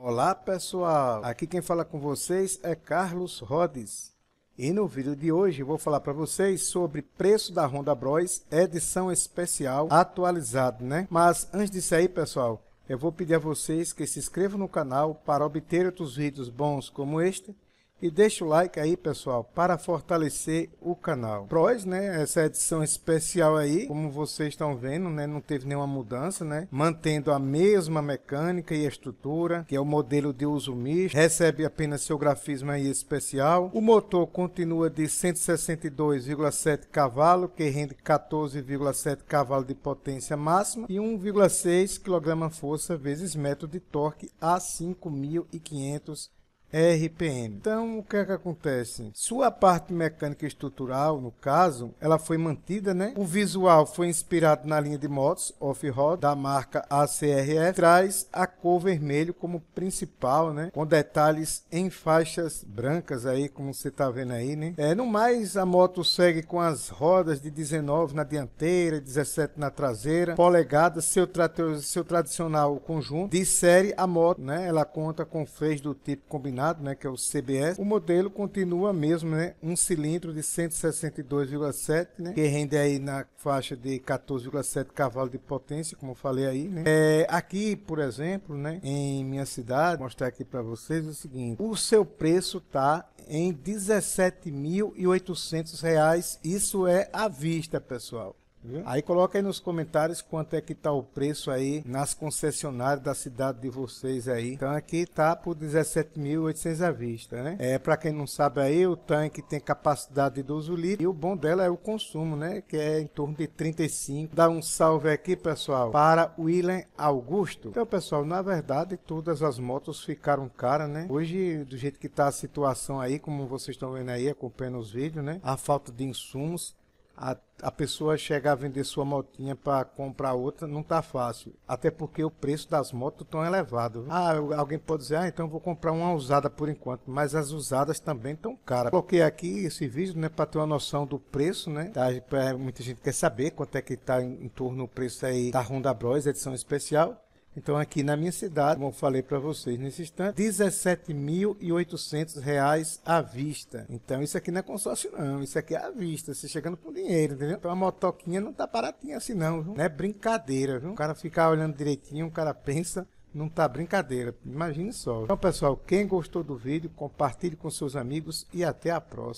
Olá pessoal, aqui quem fala com vocês é Carlos Rhodes e no vídeo de hoje vou falar para vocês sobre preço da Honda Bros edição especial atualizado né? Mas antes disso aí pessoal, eu vou pedir a vocês que se inscrevam no canal para obter outros vídeos bons como este e deixa o like aí, pessoal, para fortalecer o canal. Pros, né? Essa edição especial aí, como vocês estão vendo, né? Não teve nenhuma mudança, né? Mantendo a mesma mecânica e estrutura, que é o modelo de uso misto. Recebe apenas seu grafismo aí especial. O motor continua de 162,7 cavalos, que rende 14,7 cavalos de potência máxima e 1,6 kg força vezes metro de torque a 5.500 RPM. Então, o que é que acontece? Sua parte mecânica estrutural, no caso, ela foi mantida, né? O visual foi inspirado na linha de motos off-road da marca ACRF, traz a cor vermelho como principal, né? Com detalhes em faixas brancas aí, como você tá vendo aí, né? É, no mais, a moto segue com as rodas de 19 na dianteira, 17 na traseira, polegada, seu, tra seu tradicional conjunto. De série, a moto, né? Ela conta com freios do tipo combinado né, que é o CBS, o modelo continua mesmo, né, um cilindro de 162,7, né, que rende aí na faixa de 14,7 cavalos de potência, como falei aí, né. É, aqui, por exemplo, né, em minha cidade, vou mostrar aqui para vocês o seguinte, o seu preço tá em R$ 17.800, isso é à vista, pessoal. Viu? Aí coloca aí nos comentários quanto é que tá o preço aí nas concessionárias da cidade de vocês aí. Então aqui tá por 17.800 à vista, né? É, para quem não sabe aí, o tanque tem capacidade de 12 litros e o bom dela é o consumo, né? Que é em torno de 35. Dá um salve aqui, pessoal, para William Augusto. Então, pessoal, na verdade, todas as motos ficaram caras, né? Hoje, do jeito que tá a situação aí, como vocês estão vendo aí, acompanhando os vídeos, né? A falta de insumos a, a pessoa chegar a vender sua motinha para comprar outra não tá fácil. Até porque o preço das motos tão elevado. Ah, alguém pode dizer, ah, então vou comprar uma usada por enquanto, mas as usadas também tão caras. Coloquei aqui esse vídeo, né, para ter uma noção do preço, né? Tá, é, muita gente quer saber quanto é que tá em, em torno o preço aí da Honda Bros, edição especial. Então, aqui na minha cidade, como eu falei para vocês nesse instante, R$ 17.800 à vista. Então, isso aqui não é consórcio, não. Isso aqui é à vista, você chegando com dinheiro, entendeu? Então, a motoquinha não tá baratinha assim, não. Viu? Não é brincadeira, viu? O cara ficar olhando direitinho, o cara pensa não tá brincadeira, imagine só. Então, pessoal, quem gostou do vídeo, compartilhe com seus amigos e até a próxima.